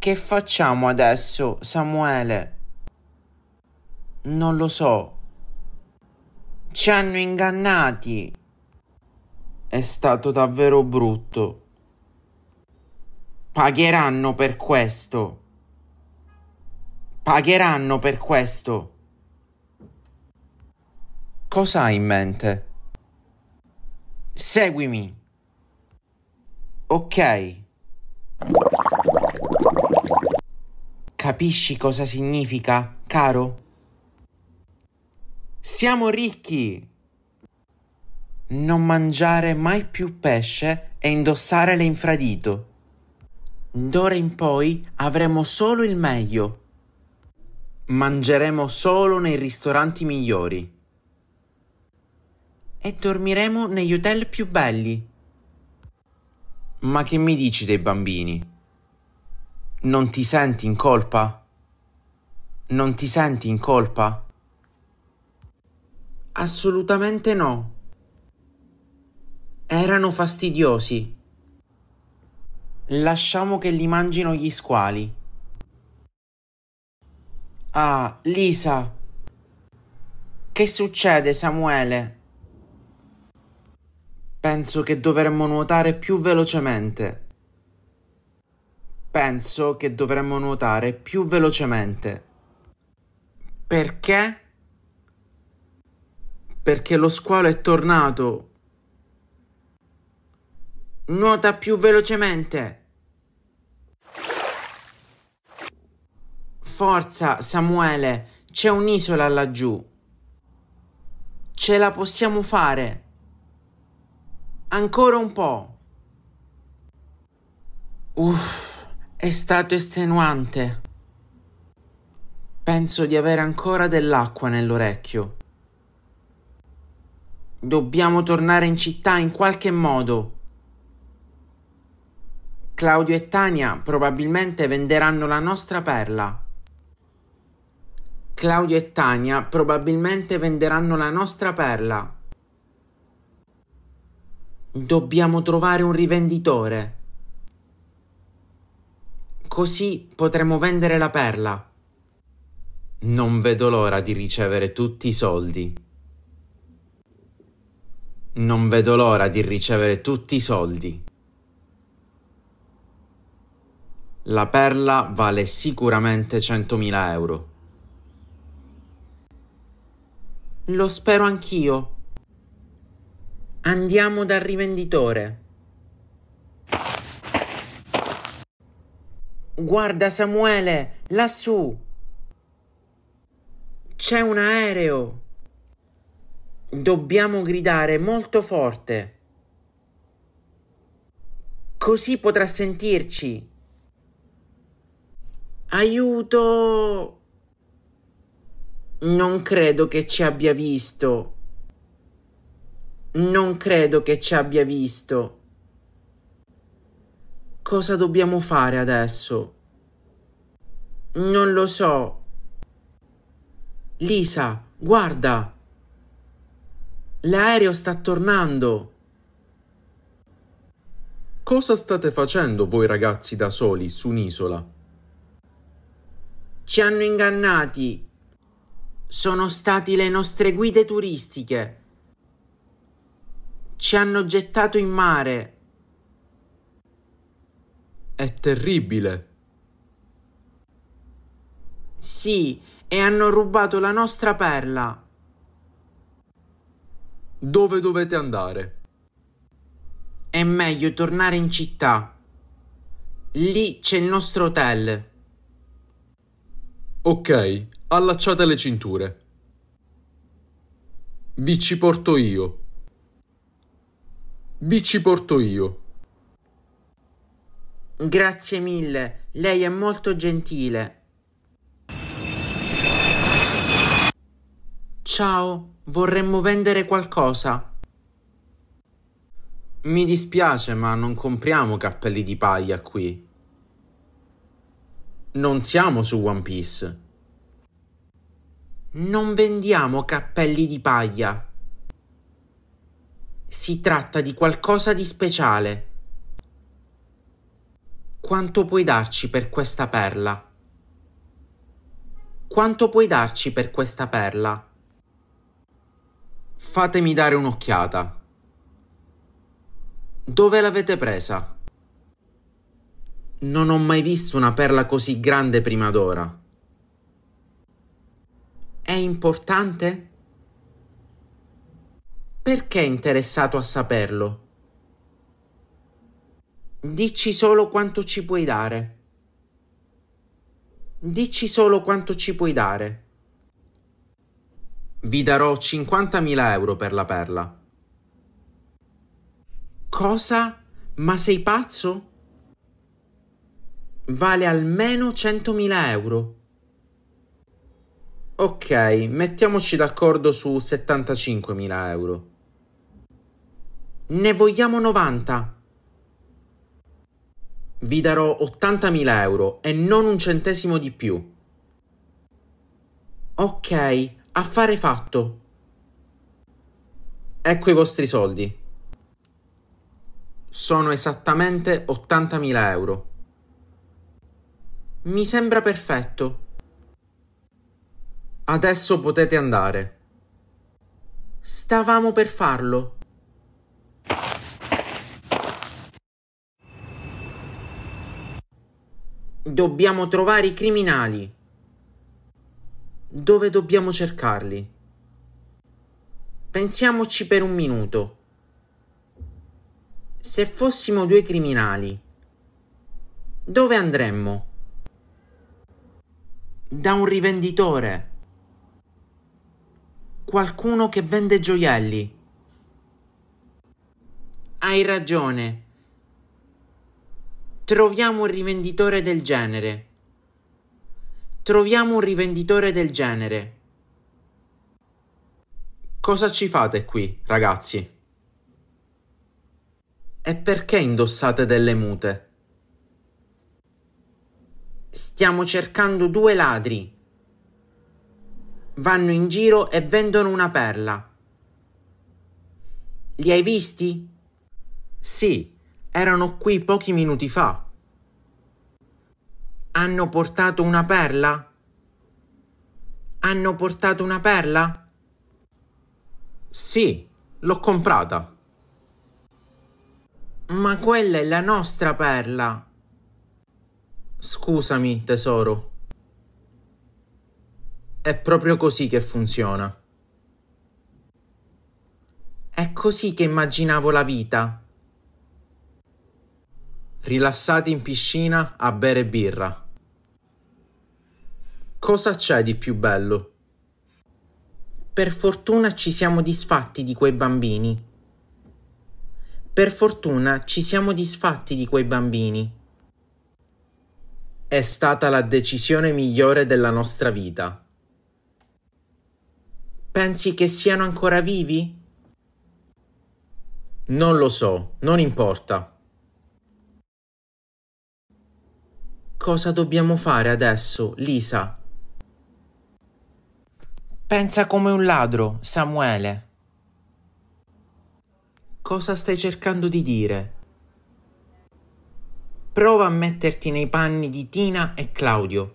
Che facciamo adesso, Samuele? Non lo so. Ci hanno ingannati. È stato davvero brutto. Pagheranno per questo. Pagheranno per questo. Cosa hai in mente? Seguimi. Ok. Capisci cosa significa, caro? Siamo ricchi! Non mangiare mai più pesce e indossare l'infradito. D'ora in poi avremo solo il meglio. Mangeremo solo nei ristoranti migliori. E dormiremo negli hotel più belli. Ma che mi dici dei bambini? Non ti senti in colpa? Non ti senti in colpa? Assolutamente no. Erano fastidiosi. Lasciamo che li mangino gli squali. Ah, Lisa. Che succede, Samuele? Penso che dovremmo nuotare più velocemente penso che dovremmo nuotare più velocemente. Perché? Perché lo squalo è tornato. Nuota più velocemente. Forza, Samuele, c'è un'isola laggiù. Ce la possiamo fare. Ancora un po'. Uff. È stato estenuante. Penso di avere ancora dell'acqua nell'orecchio. Dobbiamo tornare in città in qualche modo. Claudio e Tania probabilmente venderanno la nostra perla. Claudio e Tania probabilmente venderanno la nostra perla. Dobbiamo trovare un rivenditore. Così potremo vendere la perla. Non vedo l'ora di ricevere tutti i soldi. Non vedo l'ora di ricevere tutti i soldi. La perla vale sicuramente 100.000 euro. Lo spero anch'io. Andiamo dal rivenditore. Guarda Samuele, lassù. C'è un aereo. Dobbiamo gridare molto forte. Così potrà sentirci. Aiuto! Non credo che ci abbia visto. Non credo che ci abbia visto. Cosa dobbiamo fare adesso? Non lo so. Lisa, guarda. L'aereo sta tornando. Cosa state facendo voi ragazzi da soli su un'isola? Ci hanno ingannati. Sono stati le nostre guide turistiche. Ci hanno gettato in mare. È terribile. Sì, e hanno rubato la nostra perla. Dove dovete andare? È meglio tornare in città. Lì c'è il nostro hotel. Ok, allacciate le cinture. Vi ci porto io. Vi ci porto io. Grazie mille, lei è molto gentile. Ciao, vorremmo vendere qualcosa. Mi dispiace, ma non compriamo cappelli di paglia qui. Non siamo su One Piece. Non vendiamo cappelli di paglia. Si tratta di qualcosa di speciale quanto puoi darci per questa perla? Quanto puoi darci per questa perla? Fatemi dare un'occhiata. Dove l'avete presa? Non ho mai visto una perla così grande prima d'ora. È importante? Perché è interessato a saperlo? Dici solo quanto ci puoi dare. Dici solo quanto ci puoi dare. Vi darò 50.000 euro per la perla. Cosa? Ma sei pazzo? Vale almeno 100.000 euro. Ok, mettiamoci d'accordo su 75.000 euro. Ne vogliamo 90. Vi darò 80.000 euro e non un centesimo di più. Ok, affare fatto. Ecco i vostri soldi. Sono esattamente 80.000 euro. Mi sembra perfetto. Adesso potete andare. Stavamo per farlo. Dobbiamo trovare i criminali. Dove dobbiamo cercarli? Pensiamoci per un minuto. Se fossimo due criminali, dove andremmo? Da un rivenditore. Qualcuno che vende gioielli. Hai ragione. Troviamo un rivenditore del genere. Troviamo un rivenditore del genere. Cosa ci fate qui, ragazzi? E perché indossate delle mute? Stiamo cercando due ladri. Vanno in giro e vendono una perla. Li hai visti? Sì, erano qui pochi minuti fa. Hanno portato una perla? Hanno portato una perla? Sì, l'ho comprata. Ma quella è la nostra perla. Scusami, tesoro. È proprio così che funziona. È così che immaginavo la vita rilassati in piscina a bere birra. Cosa c'è di più bello? Per fortuna ci siamo disfatti di quei bambini. Per fortuna ci siamo disfatti di quei bambini. È stata la decisione migliore della nostra vita. Pensi che siano ancora vivi? Non lo so, non importa. cosa dobbiamo fare adesso, Lisa. Pensa come un ladro, Samuele. Cosa stai cercando di dire? Prova a metterti nei panni di Tina e Claudio.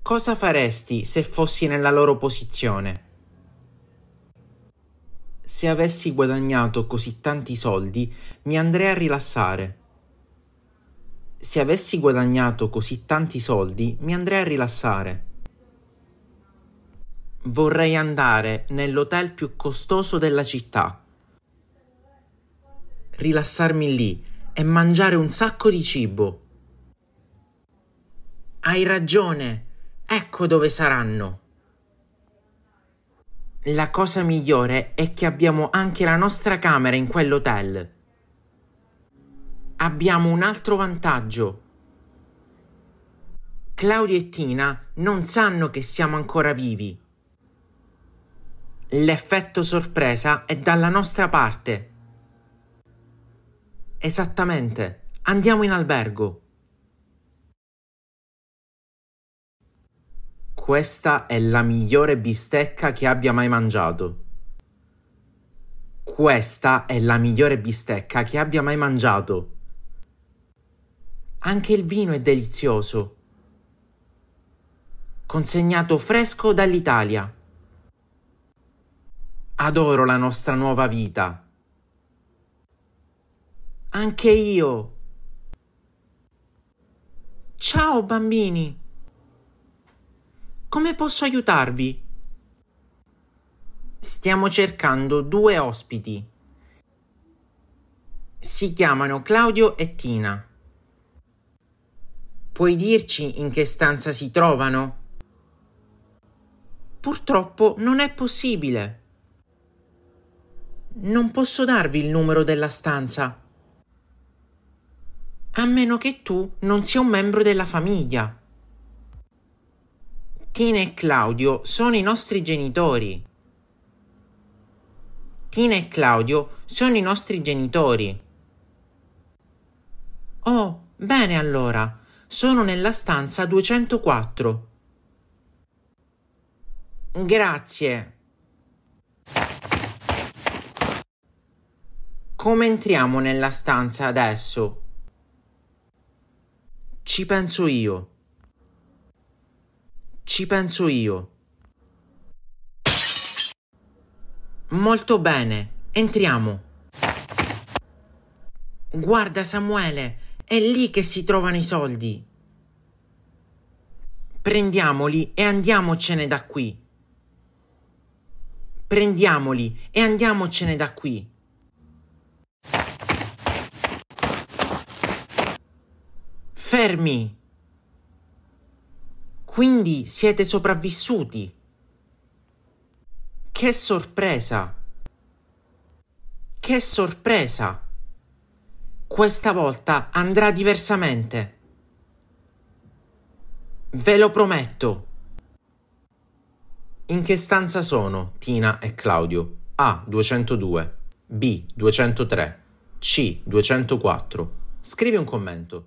Cosa faresti se fossi nella loro posizione? Se avessi guadagnato così tanti soldi, mi andrei a rilassare. Se avessi guadagnato così tanti soldi mi andrei a rilassare. Vorrei andare nell'hotel più costoso della città, rilassarmi lì e mangiare un sacco di cibo. Hai ragione, ecco dove saranno. La cosa migliore è che abbiamo anche la nostra camera in quell'hotel abbiamo un altro vantaggio. Claudio e Tina non sanno che siamo ancora vivi. L'effetto sorpresa è dalla nostra parte. Esattamente, andiamo in albergo. Questa è la migliore bistecca che abbia mai mangiato. Questa è la migliore bistecca che abbia mai mangiato. Anche il vino è delizioso. Consegnato fresco dall'Italia. Adoro la nostra nuova vita. Anche io. Ciao bambini. Come posso aiutarvi? Stiamo cercando due ospiti. Si chiamano Claudio e Tina. Puoi dirci in che stanza si trovano? Purtroppo non è possibile. Non posso darvi il numero della stanza. A meno che tu non sia un membro della famiglia. Tina e Claudio sono i nostri genitori. Tina e Claudio sono i nostri genitori. Oh, bene allora. Sono nella stanza 204. Grazie. Come entriamo nella stanza adesso? Ci penso io. Ci penso io. Molto bene, entriamo. Guarda Samuele, è lì che si trovano i soldi. Prendiamoli e andiamocene da qui. Prendiamoli e andiamocene da qui. Fermi! Quindi siete sopravvissuti. Che sorpresa! Che sorpresa! questa volta andrà diversamente. Ve lo prometto. In che stanza sono Tina e Claudio? A. 202. B. 203. C. 204. Scrivi un commento.